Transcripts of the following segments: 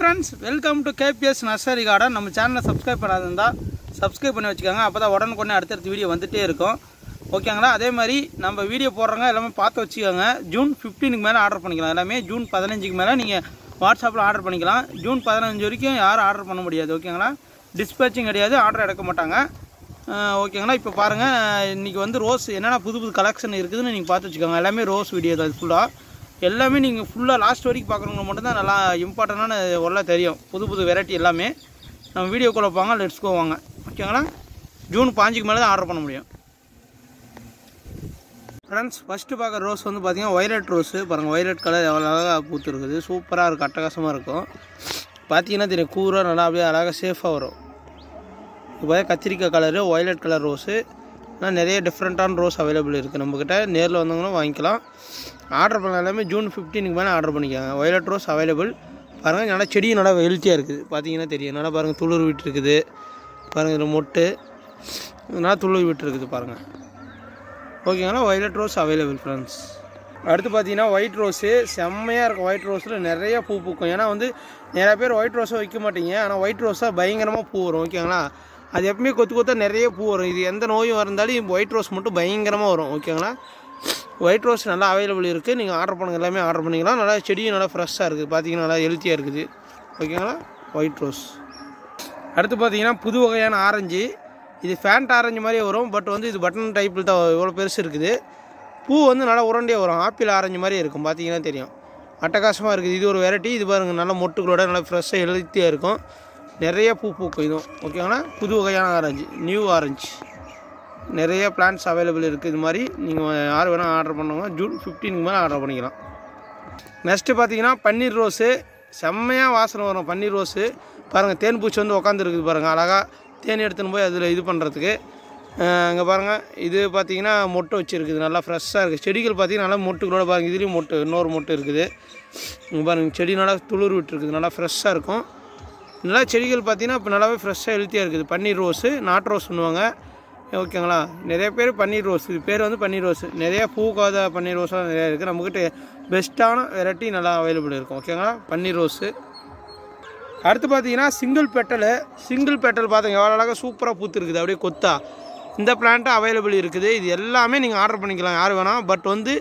friends welcome to KPS nursery garden நம்ம சேனலை subscribe பண்ணாதிருந்தா subscribe பண்ணி வச்சுக்கோங்க அப்போ தான் உடனுக்குடனே அடுத்தடுத்த வீடியோ வந்துகிட்டே இருக்கும் ஓகேங்களா அதே மாதிரி நம்ம வீடியோ போடுறவங்க எல்லாமே பார்த்து வச்சுக்கோங்க ஜூன் ஃபிஃப்டீனுக்கு மேலே ஆர்டர் பண்ணிக்கலாம் எல்லாமே ஜூன் பதினஞ்சுக்கு மேலே நீங்கள் வாட்ஸ்அப்பில் ஆர்டர் பண்ணிக்கலாம் ஜூன் பதினஞ்சு வரைக்கும் யாரும் ஆர்டர் பண்ண முடியாது ஓகேங்களா டிஸ்பேச்சிங் கிடையாது ஆர்டர் எடுக்க மாட்டாங்க ஓகேங்களா இப்போ பாருங்கள் இன்றைக்கி வந்து ரோஸ் என்னென்ன புது புது கலெக்ஷன் இருக்குதுன்னு நீங்கள் பார்த்து வச்சுக்கோங்க எல்லாமே ரோஸ் வீடியோ தான் ஃபுல்லாக எல்லாமே நீங்கள் ஃபுல்லாக லாஸ்ட் வரைக்கும் பார்க்குறவங்க மட்டும்தான் நல்லா இம்பார்ட்டண்ட்டான ஒல்லாம் தெரியும் புது புது வெரைட்டி எல்லாமே நம்ம வீடியோக்குள்ளே போவாங்க லெட்ஸ் கோ வாங்க ஓகேங்களா ஜூன் பாஞ்சுக்கு மேலே தான் ஆர்டர் பண்ண முடியும் ஃப்ரெண்ட்ஸ் ஃபஸ்ட்டு பார்க்குற ரோஸ் வந்து பார்த்திங்கன்னா ஒயலட் ரோஸு பாருங்கள் ஒயலட் கலர் எவ்வளோ அழகாக பூத்துருக்குது சூப்பராக இருக்கும் அட்டகாசமாக இருக்கும் பார்த்தீங்கன்னா தெரியும் கூறாக நல்லா அப்படியே அழகாக சேஃபாக வரும் இப்போ கத்திரிக்காய் கலரு ஒயலட் கலர் ரோஸு ஆனால் நிறைய டிஃப்ரெண்ட்டான ரோஸ் அவைலபிள் இருக்குது நம்மக்கிட்ட நேரில் வந்தவங்களும் வாங்கிக்கலாம் ஆர்டர் பண்ண எல்லாமே ஜூன் ஃபிஃப்டீனுக்கு மேலே ஆர்டர் பண்ணிக்கோங்க வயலட் ரோஸ் அவைலபிள் பாருங்கள் நல்லா செடியும் நல்லா ஹெல்த்தியாக இருக்குது பார்த்தீங்கன்னா தெரியும் நல்லா பாருங்கள் துளிர் வீட்டு இருக்குது பாருங்கள் இதில் மொட்டு நல்லா துளிர் வீட்டு இருக்குது பாருங்கள் ஓகேங்களா வயலட் ரோஸ் அவைலபிள் ஃப்ரெண்ட்ஸ் அடுத்து பார்த்தீங்கன்னா ஒயிட் ரோஸு செம்மையாக இருக்கும் ஒயிட் ரோஸில் நிறைய பூ பூக்கும் ஏன்னா வந்து நிறையா பேர் ஒயிட் ரோஸை வைக்க மாட்டீங்க ஆனால் ஒயிட் ரோஸாக பயங்கரமாக பூ வரும் ஓகேங்களா அது எப்பவுமே கொத்து கொத்தா நிறைய பூ வரும் இது எந்த நோயும் இருந்தாலும் ஒயிட் ரோஸ் மட்டும் பயங்கரமாக வரும் ஓகேங்களா ஒயிட் ரோஸ் நல்லா அவைலபிள் இருக்குது நீங்கள் ஆர்டர் பண்ணுங்க எல்லாமே ஆர்டர் பண்ணிக்கலாம் நல்லா செடியும் நல்லா ஃப்ரெஷ்ஷாக இருக்குது பார்த்தீங்கன்னா நல்லா ஹெல்த்தியாக இருக்குது ஓகேங்களா ஒயிட் ரோஸ் அடுத்து பார்த்தீங்கன்னா புது வகையான ஆரஞ்சு இது ஃபேண்ட் ஆரஞ்சு மாதிரியே வரும் பட் வந்து இது பட்டன் டைப்பில் தான் இவ்வளோ பெருசு இருக்குது பூ வந்து நல்லா உரண்டியாக வரும் ஆப்பிள் ஆரஞ்சு மாதிரியே இருக்கும் பார்த்தீங்கன்னா தெரியும் அட்டகாசமாக இருக்குது இது ஒரு வெரைட்டி இது பாருங்கள் நல்லா மொட்டுகளோட நல்லா ஃப்ரெஷ்ஷாக ஹெல்த்தியாக இருக்கும் நிறைய பூ பூக்கும் இதுவும் ஓகேங்களா புது வகையான ஆரஞ்சு நியூ ஆரஞ்சு நிறைய பிளான்ஸ் அவைலபிள் இருக்குது இது மாதிரி நீங்கள் யார் வேணால் ஆர்டர் பண்ணுவோம் ஜூன் ஃபிஃப்டீனுக்கு மேலே ஆர்டர் பண்ணிக்கலாம் நெக்ஸ்ட்டு பார்த்தீங்கன்னா பன்னீர் ரோஸு செம்மையாக வாசனை வரும் பன்னீர் ரோஸு பாருங்கள் தேன் பூச்சி வந்து உட்காந்துருக்குது பாருங்கள் அழகாக தேன் எடுத்துன்னு போய் அதில் இது பண்ணுறதுக்கு அங்கே பாருங்கள் இது பார்த்திங்கன்னா மொட்டை வச்சுருக்குது நல்லா ஃப்ரெஷ்ஷாக இருக்குது செடிகள் பார்த்திங்கன்னா நல்லா மொட்டுகளோட பாருங்கள் இதுலேயும் மொட்டு இன்னொரு மொட்டை இருக்குது இங்கே பாருங்கள் செடி நல்லா துளிர் விட்டுருக்குது நல்லா ஃப்ரெஷ்ஷாக இருக்கும் நல்லா செடிகள் பார்த்திங்கன்னா இப்போ நல்லாவே ஃப்ரெஷ்ஷாக ஹெல்த்தியாக இருக்குது பன்னீர் ரோஸு நாட் ரோஸ் பண்ணுவாங்க ஓகேங்களா நிறைய பேர் பன்னீர் ரோஸ் இது பேர் வந்து பன்னீர் ரோஸ் நிறையா பூக்காத பன்னீர் ரோஸ்லாம் நிறையா இருக்குது நம்மக்கிட்ட பெஸ்ட்டான வெரைட்டி நல்லா அவைலபிள் இருக்கும் ஓகேங்களா பன்னீர் ரோஸு அடுத்து பார்த்தீங்கன்னா சிங்கிள் பெட்டலு சிங்கிள் பெட்டல் பார்த்தீங்க எவ்வளோ அழகாக சூப்பராக பூத்துருக்குது அப்படியே கொத்தா இந்த பிளான்ட்டும் அவைலபிள் இருக்குது இது எல்லாமே நீங்கள் ஆர்டர் பண்ணிக்கலாம் யார் வேணாம் பட் வந்து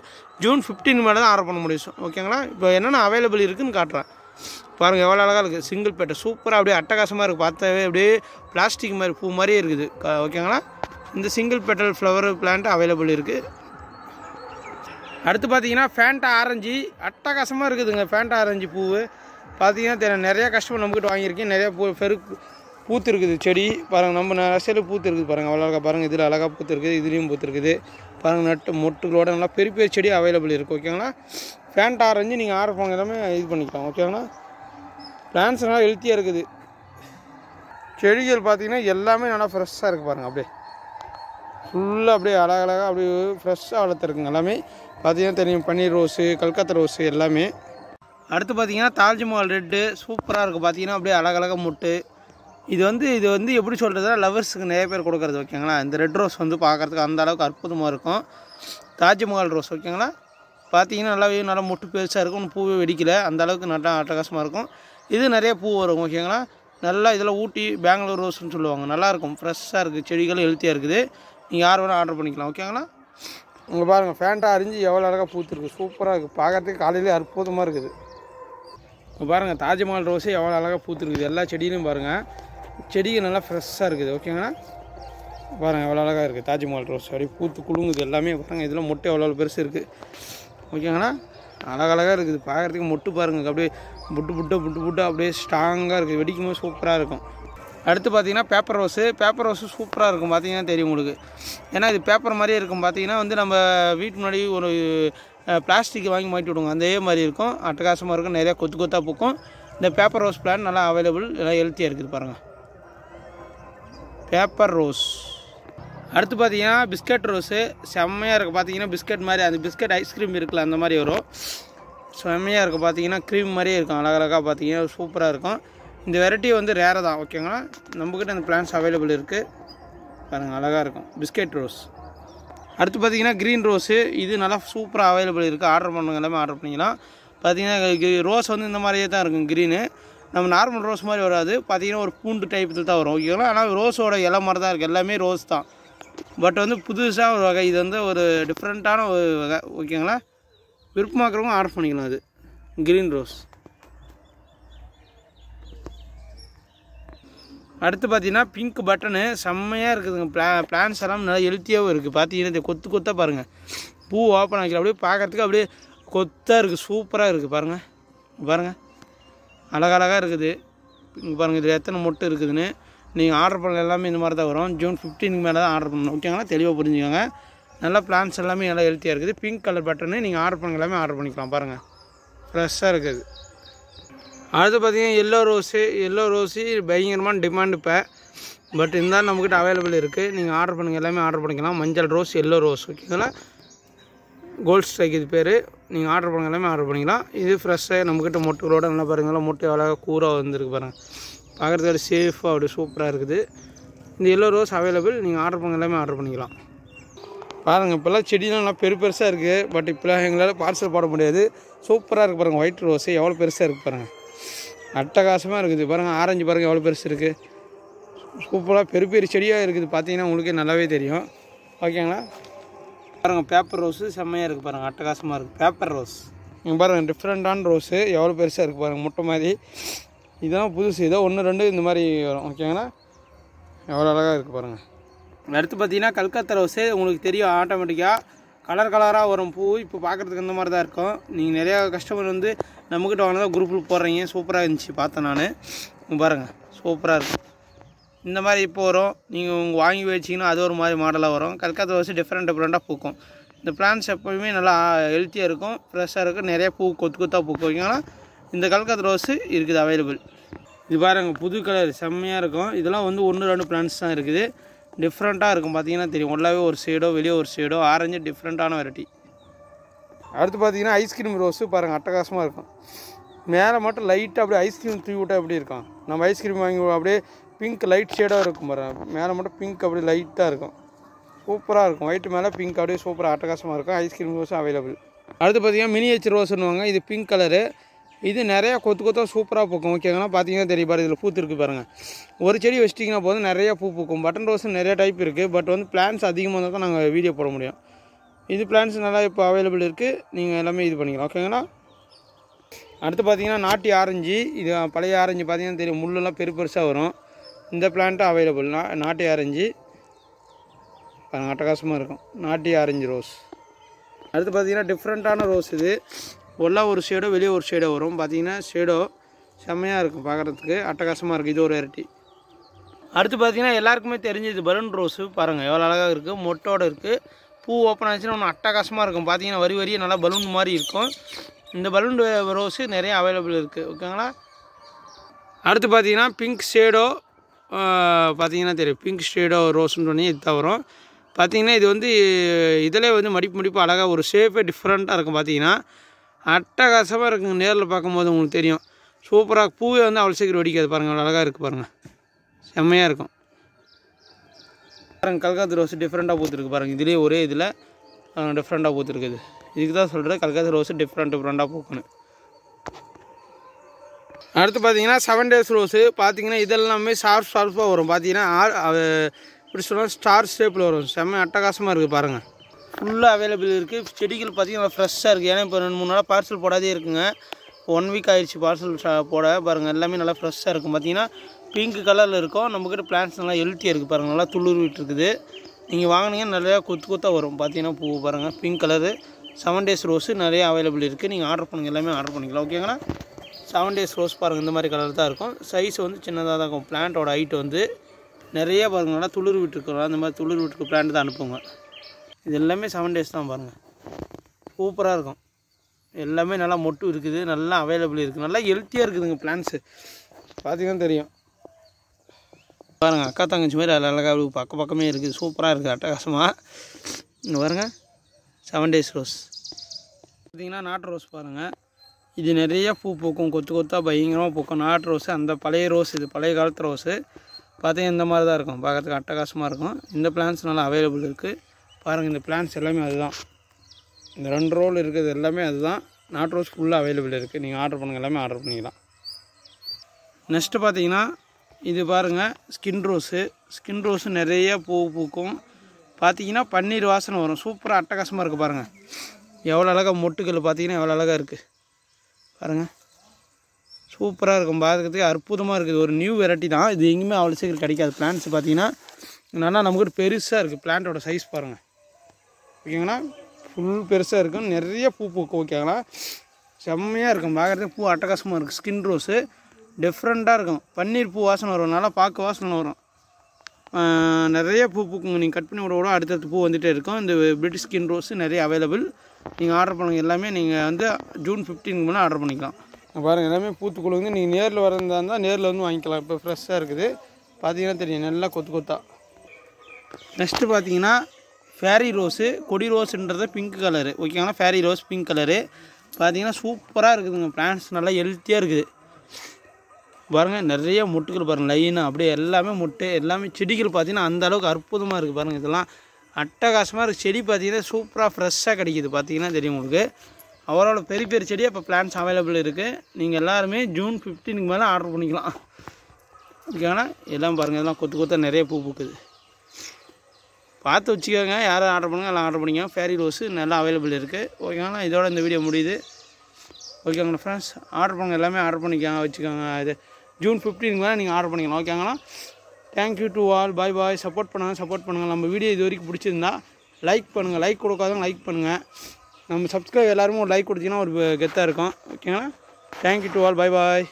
ஜூன் ஃபிஃப்டீன் மேலே தான் ஆர்டர் பண்ண முடியும் ஓகேங்களா இப்போ என்னென்ன அவைலபிள் இருக்குதுன்னு காட்டுறேன் பாருங்கள் எவ்வளோ அழகாக இருக்குது சிங்கிள் பேட்டை சூப்பராக அப்படியே அட்டகாசமாக இருக்குது பார்த்தாவே அப்படியே பிளாஸ்டிக் மாதிரி பூ மாதிரியே இருக்குது ஓகேங்களா இந்த single petal flower plant available இருக்குது அடுத்து பார்த்தீங்கன்னா ஃபேண்டா ஆரஞ்சு அட்டகாசமாக இருக்குதுங்க ஃபேண்டா ஆரஞ்சு பூ பார்த்தீங்கன்னா நிறையா கஷ்டம் நம்மக்கிட்ட வாங்கியிருக்கேன் நிறையா பூ பெரு பூத்துருக்குது செடி பாருங்கள் நம்ம பூத்து பூத்துருக்குது பாருங்கள் அவ்வளோ அழகாக பாருங்கள் இதில் அழகாக பூத்துருக்குது இதுலேயும் பூத்துருக்குது பாருங்கள் நட்டு மொட்டுகளோட நல்லா பெரிய பெரிய செடி அவைலபிள் இருக்குது ஓகேங்களா ஃபேண்ட் ஆரஞ்சு நீங்கள் ஆர்டர் பண்ண எல்லாமே இது பண்ணிக்கலாம் ஓகேங்களா பிளான்ஸ் நல்லா ஹெல்த்தியாக இருக்குது செடிகள் பார்த்திங்கன்னா எல்லாமே நல்லா ஃப்ரெஷ்ஷாக இருக்குது பாருங்கள் அப்படியே ஃபுல்லாக அப்படியே அழகழகாக அப்படியே ஃப்ரெஷ்ஷாக வளர்த்துருக்குங்க எல்லாமே பார்த்திங்கன்னா தெரியும் பன்னீர் ரோஸு கல்கத்தா ரோஸு எல்லாமே அடுத்து பார்த்திங்கன்னா தாஜ்மஹால் ரெட்டு சூப்பராக இருக்குது பார்த்திங்கன்னா அப்படியே அழகழகாக முட்டு இது வந்து இது வந்து எப்படி சொல்கிறதுனா லவர்ஸுக்கு நிறைய பேர் கொடுக்குறது ஓகேங்களா இந்த ரெட் ரோஸ் வந்து பார்க்குறதுக்கு அந்தளவுக்கு அற்புதமாக இருக்கும் தாஜ்மஹால் ரோஸ் ஓகேங்களா பார்த்தீங்கன்னா நல்லாவே நல்லா முட்டு பெருசாக இருக்கும் பூவே வெடிக்கலை அந்த அளவுக்கு நல்லா அட்டகாசமாக இருக்கும் இது நிறைய பூ வரும் ஓகேங்களா நல்லா இதில் ஊட்டி பெங்களூர் ரோஸ்ன்னு சொல்லுவாங்க நல்லாயிருக்கும் ஃப்ரெஷ்ஷாக இருக்குது செடிகள் ஹெல்த்தியாக இருக்குது நீங்கள் யார் வேணால் ஆர்டர் பண்ணிக்கலாம் ஓகேங்களா உங்கள் பாருங்கள் ஃபேண்ட்டாக அரிஞ்சு எவ்வளோ அழகாக பூத்துருக்கு சூப்பராக இருக்குது பார்க்குறதுக்கு காலையிலே அற்புதமாக இருக்குது உங்கள் பாருங்கள் தாஜ்மஹால் ரோஸே எவ்வளோ அழகாக பூத்துருக்குது எல்லா செடியிலையும் பாருங்கள் செடிகள் நல்லா ஃப்ரெஷ்ஷாக இருக்குது ஓகேங்களா பாருங்கள் எவ்வளோ அழகாக இருக்குது தாஜ்மஹால் ரோஸ் அப்படியே பூத்து குழுங்குது எல்லாமே பாருங்கள் இதில் மொட்டை எவ்வளோ பெருசு இருக்குது ஓகேங்களா அழகழகாக இருக்குது பார்க்குறதுக்கு மொட்டு பாருங்கள் அப்படியே புட்டு புட்டு புட்டு புட்டு அப்படியே ஸ்ட்ராங்காக இருக்குது வெடிக்கும் போது சூப்பராக இருக்கும் அடுத்து பார்த்தீங்கன்னா பேப்பர் ரோஸு பேப்பர் ரோஸு சூப்பராக இருக்கும் பார்த்தீங்கன்னா தெரியும் உங்களுக்கு ஏன்னா இது பேப்பர் மாதிரியே இருக்கும் பார்த்தீங்கன்னா வந்து நம்ம வீட்டு முன்னாடி ஒரு பிளாஸ்டிக் வாங்கி மாட்டி விடுவோம் அதே மாதிரி இருக்கும் அட்டகாசமாக இருக்கும் நிறையா கொத்து கொத்தாக பூக்கும் இந்த பேப்பர் ரோஸ் பிளான் நல்லா அவைலபிள் நல்லா ஹெல்த்தியாக இருக்குது பாருங்கள் பேப்பர் ரோஸ் அடுத்து பார்த்தீங்கன்னா பிஸ்கட் ரோஸு செம்மையாக இருக்குது பார்த்தீங்கன்னா பிஸ்கட் மாதிரி அந்த பிஸ்கட் ஐஸ்கிரீம் இருக்குல்ல அந்த மாதிரி வரும் செம்மையாக இருக்கும் பார்த்தீங்கன்னா க்ரீம் மாதிரியே இருக்கும் அழகழகாக பார்த்தீங்கன்னா சூப்பராக இருக்கும் இந்த வெரைட்டி வந்து ரேராக தான் ஓகேங்களா நம்மக்கிட்ட அந்த பிளான்ஸ் அவைலபிள் இருக்குது பாருங்கள் அழகாக இருக்கும் பிஸ்கெட் ரோஸ் அடுத்து பார்த்தீங்கன்னா க்ரீன் ரோஸு இது நல்லா சூப்பராக அவைலபிள் இருக்குது ஆர்டர் பண்ணுங்க எல்லாமே ஆர்டர் பண்ணிக்கலாம் பார்த்தீங்கன்னா ரோஸ் வந்து இந்த மாதிரியே தான் இருக்கும் க்ரீனு நம்ம நார்மல் ரோஸ் மாதிரி வராது பார்த்தீங்கன்னா ஒரு பூண்டு டைப்பில் தான் வரும் ஓகேங்களா ஆனால் ரோஸோட இலை மாதிரி தான் இருக்குது எல்லாமே ரோஸ் தான் பட் வந்து புதுசாக ஒரு வகை இது வந்து ஒரு டிஃப்ரெண்ட்டான ஒரு வகை ஓகேங்களா விருப்பமாக்குறவங்க ஆர்டர் பண்ணிக்கலாம் அது க்ரீன் ரோஸ் அடுத்து பார்த்தீங்கன்னா பிங்க் பட்டனு செம்மையாக இருக்குதுங்க பிளா பிளான்ஸ் எல்லாம் நல்லா ஹெல்த்தியாகவும் இருக்குது பார்த்தீங்கன்னா இந்த கொத்து கொத்தாக பாருங்கள் பூ ஓப்பன் ஆகிக்கல அப்படியே பார்க்குறதுக்கு அப்படியே கொத்தாக இருக்குது சூப்பராக இருக்குது பாருங்கள் பாருங்கள் அழகழகாக இருக்குது இங்கே பாருங்கள் இதில் எத்தனை மொட்டு இருக்குதுன்னு நீங்கள் ஆர்டர் பண்ண எல்லாமே இந்த மாதிரி தான் வரும் ஜூன் ஃபிஃப்டீனுக்கு மேலே தான் ஆர்டர் பண்ணணும் ஓகேங்களா தெளிவாக புரிஞ்சுக்கோங்க நல்லா பிளான்ஸ் எல்லாமே நல்லா ஹெல்த்தியாக இருக்குது பிங்க் கலர் பட்டனு நீங்கள் ஆர்டர் பண்ணுங்க எல்லாமே ஆர்டர் பண்ணிக்கலாம் பாருங்கள் ஃப்ரெஷ்ஷாக இருக்குது அடுத்து பார்த்திங்கன்னா எல்லோ ரோஸு எல்லோ ரோஸு பயங்கரமான டிமாண்ட் இப்போ பட் இருந்தாலும் நம்மக்கிட்ட அவைலபிள் இருக்குது நீங்கள் ஆர்டர் பண்ணுங்கள் எல்லாமே ஆர்டர் பண்ணிக்கலாம் மஞ்சள் ரோஸ் எல்லோ ரோஸ் ஓகேங்களா கோல்ட் ஸ்ட்ரைக் இது பேர் நீங்கள் ஆர்டர் பண்ணுங்க எல்லாமே ஆர்டர் பண்ணிக்கலாம் இது ஃப்ரெஷ்ஷாக நம்மக்கிட்ட மொட்டைகளோட நல்லா பாருங்களா மொட்டை அழகாக கூறாக வந்துருக்கு பாருங்கள் பார்க்குறதுக்கு சேஃபாக அப்படி சூப்பராக இருக்குது இந்த எல்லோ ரோஸ் அவைலபிள் நீங்கள் ஆர்டர் பண்ணுங்க எல்லாமே ஆர்டர் பண்ணிக்கலாம் பாருங்கள் இப்போல்லாம் செடியெலாம் நல்லா பெரு பெருசாக இருக்குது பட் இப்போலாம் எங்களால் பார்சல் போட முடியாது சூப்பராக இருக்குது பாருங்கள் ஒயிட் ரோஸு எவ்வளோ பெருசாக இருக்குது பாருங்கள் அட்டகாசமாக இருக்குது பாருங்கள் ஆரஞ்சு பாருங்கள் எவ்வளோ பெருசு இருக்குது சூப்பராக பெரு பெரிய செடியாக இருக்குது பார்த்தீங்கன்னா உங்களுக்கே நல்லாவே தெரியும் ஓகேங்களா பாருங்கள் பேப்பர் ரோஸு செம்மையாக இருக்குது பாருங்கள் அட்டகாசமாக இருக்குது பேப்பர் ரோஸ் இங்கே பாருங்கள் டிஃப்ரெண்ட்டான ரோஸு எவ்வளோ பெருசாக இருக்குது பாருங்கள் முட்டை மாதிரி இதெல்லாம் புதுசு இதோ ஒன்று ரெண்டு இந்த மாதிரி வரும் ஓகேங்களா எவ்வளோ அழகாக இருக்குது பாருங்கள் அடுத்து பார்த்தீங்கன்னா கல்கத்தா ரோஸு உங்களுக்கு தெரியும் ஆட்டோமேட்டிக்காக கலர் கலராக வரும் பூ இப்போ பார்க்குறதுக்கு இந்த மாதிரி தான் இருக்கும் நீங்கள் நிறையா கஸ்டமர் வந்து நம்மக்கிட்ட வாங்கினா தான் குரூப்பில் போடுறீங்க சூப்பராக இருந்துச்சு பார்த்தேன் நான் பாருங்கள் சூப்பராக இருக்கும் இந்த மாதிரி இப்போ வரும் நீங்கள் உங்கள் வாங்கி வச்சிங்கன்னா அது ஒரு மாதிரி மாடலாக வரும் கல்கத்தா ரோஸு டிஃப்ரெண்ட் டிஃப்ரெண்ட்டாக பூக்கும் இந்த பிளான்ஸ் எப்போயுமே நல்லா ஹெல்த்தியாக இருக்கும் ஃப்ரெஷ்ஷாக இருக்கும் நிறையா பூ கொத்து கொத்தாக பூக்கும் ஓகேங்களா இந்த கல்கத்தா ரோஸு இருக்குது அவைலபிள் இது பாருங்கள் புது கலர் செம்மையாக இருக்கும் இதெல்லாம் வந்து ஒன்று ரெண்டு பிளான்ஸ் தான் இருக்குது டிஃப்ரெண்ட்டாக இருக்கும் பார்த்தீங்கன்னா தெரியும் உள்ளவே ஒரு சைடோ வெளியே ஒரு சைடோ ஆரஞ்சு டிஃப்ரெண்ட்டான வெரைட்டி அடுத்து பார்த்தீங்கன்னா ஐஸ்கிரீம் ரோஸு பாருங்கள் அட்டகாசமாக இருக்கும் மேலே மட்டும் லைட்டாக அப்படியே ஐஸ்கிரீம் தூக்கி விட்டால் எப்படி இருக்கும் நம்ம ஐஸ்கிரீம் வாங்கி அப்படியே பிங்க் லைட் ஷேடாக இருக்கும் பாருங்கள் மேலே மட்டும் பிங்க் அப்படியே லைட்டாக இருக்கும் சூப்பராக இருக்கும் ஒயிட்டு மேலே பிங்க் அப்படியே சூப்பராக அட்டகாசமாக இருக்கும் ஐஸ்கிரீம் ரோஸும் அவைலபிள் அடுத்து பார்த்தீங்கன்னா ஹெச் ரோஸ்னுவாங்க இது பிங்க் கலரு இது நிறையா கொத்து கொத்தாக சூப்பராக பூக்கும் ஓகேங்களா பார்த்தீங்கன்னா தெரியும் பாரு இதில் இருக்குது பாருங்கள் ஒரு செடி வச்சிட்டிங்கன்னா போதும் நிறையா பூ பூக்கும் பட்டன் ரோஸ் நிறையா டைப் இருக்குது பட் வந்து பிளான்ஸ் அதிகமாக இருந்தால் தான் நாங்கள் வீடியோ போட முடியும் இது பிளான்ஸ் நல்லா இப்போ அவைலபிள் இருக்குது நீங்கள் எல்லாமே இது பண்ணிக்கலாம் ஓகேங்களா அடுத்து பார்த்தீங்கன்னா நாட்டி ஆரஞ்சு இது பழைய ஆரஞ்சு பார்த்தீங்கன்னா தெரியும் முள்ளெல்லாம் பெரு பெருசாக வரும் இந்த பிளான்ட்டும் அவைலபிள் நாட்டி ஆரஞ்சு அட்டகாசமாக இருக்கும் நாட்டி ஆரஞ்சு ரோஸ் அடுத்து பார்த்திங்கன்னா டிஃப்ரெண்ட்டான ரோஸ் இது உள்ளே ஒரு ஷேடோ வெளியே ஒரு ஷேடோ வரும் பார்த்திங்கன்னா ஷேடோ செம்மையாக இருக்கும் பார்க்குறதுக்கு அட்டகாசமாக இருக்குது இது ஒரு வெரைட்டி அடுத்து பார்த்திங்கன்னா எல்லாருக்குமே தெரிஞ்சது பலூன் ரோஸு பாருங்கள் எவ்வளோ அழகாக இருக்குது மொட்டோடு இருக்குது பூ ஓப்பன் ஆச்சுன்னா ஒன்று அட்டகாசமாக இருக்கும் பார்த்திங்கன்னா வரி வரியே நல்லா பலூன் மாதிரி இருக்கும் இந்த பலூன் ரோஸு நிறைய அவைலபிள் இருக்குது ஓகேங்களா அடுத்து பார்த்திங்கன்னா பிங்க் ஷேடோ பார்த்திங்கன்னா தெரியும் பிங்க் ஷேடோ ரோஸ்ன்னு இது தவிரும் பார்த்திங்கன்னா இது வந்து இதிலே வந்து மடிப்பு மடிப்பு அழகாக ஒரு ஷேஃபே டிஃப்ரெண்ட்டாக இருக்கும் பார்த்திங்கன்னா அட்டகாசமாக இருக்குங்க நேரில் பார்க்கும்போது உங்களுக்கு தெரியும் சூப்பராக பூவே வந்து அவ்வளோ சீக்கிரம் வெடிக்காது பாருங்கள் அவ்வளோ அழகாக இருக்குது பாருங்கள் செம்மையாக இருக்கும் பாருங்கள் கல்காத்து ரோஸ் டிஃப்ரெண்ட்டாக பூத்துருக்கு பாருங்கள் இதுலேயே ஒரே இதில் டிஃப்ரெண்ட்டாக பூத்துருக்குது இதுக்கு தான் சொல்கிறேன் கல்காத்து ரோஸ் டிஃப்ரெண்ட் டிஃப்ரெண்ட்டாக பூக்கணும் அடுத்து பார்த்தீங்கன்னா செவன் டேஸ் ரோஸு பார்த்தீங்கன்னா இதெல்லாமே ஷார்ப் ஷார்ப்பாக வரும் பார்த்தீங்கன்னா ஆர் இப்படி சொன்னால் ஸ்டார் ஷேப்பில் வரும் செம்ம அட்டகாசமாக இருக்குது பாருங்கள் ஃபுல்லாக அவைலபிள் இருக்குது செடிகள் பார்த்திங்கன்னா ஃப்ரெஷ்ஷாக இருக்குது ஏன்னா இப்போ ரெண்டு மூணு நாளாக பார்சல் போடாதே இருக்குங்க ஒன் வீக் ஆயிடுச்சு பார்சல் போட பாருங்கள் எல்லாமே நல்லா ஃப்ரெஷ்ஷாக இருக்கும் பார்த்திங்கன்னா பிங்க் கலரில் இருக்கும் நம்மக்கிட்ட பிளான்ஸ் நல்லா ஹெல்த்தியாக இருக்குது பாருங்கள் நல்லா இருக்குது நீங்கள் வாங்கினீங்கன்னா நிறையா கொத்து கொத்தாக வரும் பார்த்தீங்கன்னா பூ பாருங்கள் pink colour seven days rose நிறையா அவைலபிள் இருக்குது நீங்கள் ஆர்டர் பண்ணுங்கள் எல்லாமே ஆர்டர் பண்ணிக்கலாம் ஓகேங்கண்ணா செவன் டேஸ் ரோஸ் பாருங்கள் இந்த மாதிரி கலர் தான் இருக்கும் சைஸ் வந்து சின்னதாக தான் இருக்கும் பிளான்ட்டோட ஹைட் வந்து நிறைய பாருங்கள் நல்லா துளிர் விட்டுருக்குறோம் அந்த மாதிரி துளிர் விட்டுருக்க பிளான்ட் தான் அனுப்புங்க இது எல்லாமே செவன் டேஸ் தான் பாருங்கள் சூப்பராக இருக்கும் எல்லாமே நல்லா மொட்டு இருக்குது நல்லா அவைலபிள் இருக்குது நல்லா ஹெல்த்தியாக இருக்குதுங்க பிளான்ஸு பார்த்தீங்கன்னா தெரியும் பாருங்கள் அக்கா தங்கச்சி மாதிரி அதில் அழகாக பக்க பக்கமே இருக்குது சூப்பராக இருக்குது அட்டகாசமாக இங்கே பாருங்கள் செவன் டேஸ் ரோஸ் பார்த்திங்கன்னா நாட்டு ரோஸ் பாருங்கள் இது நிறைய பூ பூக்கும் கொத்து கொத்தாக பயங்கரமாக பூக்கும் நாட்டு ரோஸு அந்த பழைய ரோஸ் இது பழைய காலத்து ரோஸு பார்த்தீங்கன்னா இந்த மாதிரி தான் இருக்கும் பார்க்கறதுக்கு அட்டகாசமாக இருக்கும் இந்த பிளான்ஸ் நல்லா அவைலபிள் இருக்குது பாருங்கள் இந்த பிளான்ஸ் எல்லாமே அதுதான் இந்த ரெண்டு ரோல் இருக்கிறது எல்லாமே அதுதான் நாட் ரோஸ் ஃபுல்லாக அவைலபிள் இருக்குது நீங்கள் ஆர்டர் பண்ணுங்கள் எல்லாமே ஆர்டர் பண்ணிக்கலாம் நெக்ஸ்ட்டு பார்த்தீங்கன்னா இது பாருங்கள் ஸ்கின் ரோஸு ஸ்கின் ரோஸு நிறைய பூ பூக்கும் பார்த்தீங்கன்னா பன்னீர் வாசனை வரும் சூப்பராக அட்டகாசமாக இருக்குது பாருங்கள் எவ்வளோ அழகாக மொட்டுக்கள் பார்த்தீங்கன்னா எவ்வளோ அழகாக இருக்குது பாருங்கள் சூப்பராக இருக்கும் பார்க்கறதுக்கு அற்புதமாக இருக்குது ஒரு நியூ வெரைட்டி தான் இது எங்கேயுமே அவ்வளோ சீக்கிரம் கிடைக்காது பிளான்ஸ் பார்த்தீங்கன்னா நல்லா நமக்கு பெருசாக இருக்குது பிளான்ட்டோட சைஸ் பாருங்கள் ஓகேங்களா ஃபுல் பெருசாக இருக்கும் நிறைய பூ பூக்கும் ஓகேங்களா செம்மையாக இருக்கும் பார்க்குறதுக்கு பூ அட்டகாசமாக இருக்கும் ஸ்கின் ரோஸு டிஃப்ரெண்ட்டாக இருக்கும் பன்னீர் பூ வாசனை வரும் நல்லா பார்க்க வாசனை வரும் நிறைய பூ பூக்குங்க நீங்கள் கட் பண்ணி விட விட அடுத்தடுத்து பூ வந்துகிட்டே இருக்கும் இந்த பிரிட்டிஷ் ஸ்கின் ரோஸு நிறைய அவைலபிள் நீங்கள் ஆர்டர் பண்ணுங்கள் எல்லாமே நீங்கள் வந்து ஜூன் ஃபிஃப்டீன் மேலே ஆர்டர் பண்ணிக்கலாம் பாருங்கள் எல்லாமே பூத்துக்குழு வந்து நீங்கள் நேரில் வரதாக இருந்தால் நேரில் வந்து வாங்கிக்கலாம் இப்போ ஃப்ரெஷ்ஷாக இருக்குது பார்த்தீங்கன்னா தெரியும் நல்லா கொத்து கொத்தா நெக்ஸ்ட்டு பார்த்தீங்கன்னா ஃபேரி ரோஸு கொடி ரோஸுன்றது பிங்க் கலரு ஓகேங்களா ஃபேரி ரோஸ் பிங்க் கலரு பார்த்தீங்கன்னா சூப்பராக இருக்குதுங்க பிளான்ஸ் நல்லா ஹெல்த்தியாக இருக்குது பாருங்கள் நிறைய முட்டுகள் பாருங்கள் லைனாக அப்படியே எல்லாமே முட்டு எல்லாமே செடிகள் பார்த்திங்கன்னா அந்த அளவுக்கு அற்புதமாக இருக்குது பாருங்கள் இதெல்லாம் அட்டகாசமாக இருக்குது செடி பார்த்திங்கன்னா சூப்பராக ஃப்ரெஷ்ஷாக கிடைக்கிது பார்த்திங்கன்னா தெரியும் உங்களுக்கு அவரோட பெரிய பெரிய செடி இப்போ பிளான்ஸ் அவைலபிள் இருக்குது நீங்கள் எல்லாருமே ஜூன் ஃபிஃப்டீனுக்கு மேலே ஆர்டர் பண்ணிக்கலாம் ஓகேங்களா எல்லாம் பாருங்கள் இதெல்லாம் கொத்து கொத்தாக நிறைய பூ பூக்குது பார்த்து வச்சுக்கோங்க யாரும் ஆர்டர் பண்ணுங்கள் எல்லாம் ஆர்டர் பண்ணிக்கோங்க ஃபேரி ரோஸு நல்லா அவைலபிள் இருக்குது ஓகேங்களா இதோட இந்த வீடியோ முடியுது ஓகேங்களா ஃப்ரெண்ட்ஸ் ஆர்டர் பண்ணுங்கள் எல்லாமே ஆர்டர் பண்ணிக்கோங்க வச்சுக்கோங்க இது ஜூன் மேலே நீங்கள் ஆர்டர் பண்ணிக்கலாம் ஓகேங்களா thank you to all bye bye support பண்ணுங்கள் சப்போர்ட் பண்ணுங்கள் நம்ம வீடியோ இது வரைக்கும் பிடிச்சிருந்தா லைக் பண்ணுங்கள் லைக் கொடுக்காதவங்க லைக் பண்ணுங்கள் நம்ம சப்ஸ்கிரைப் எல்லாருமே ஒரு லைக் கொடுத்தீங்கன்னா ஒரு கெத்தாக இருக்கும் ஓகேங்களா thank you to all bye bye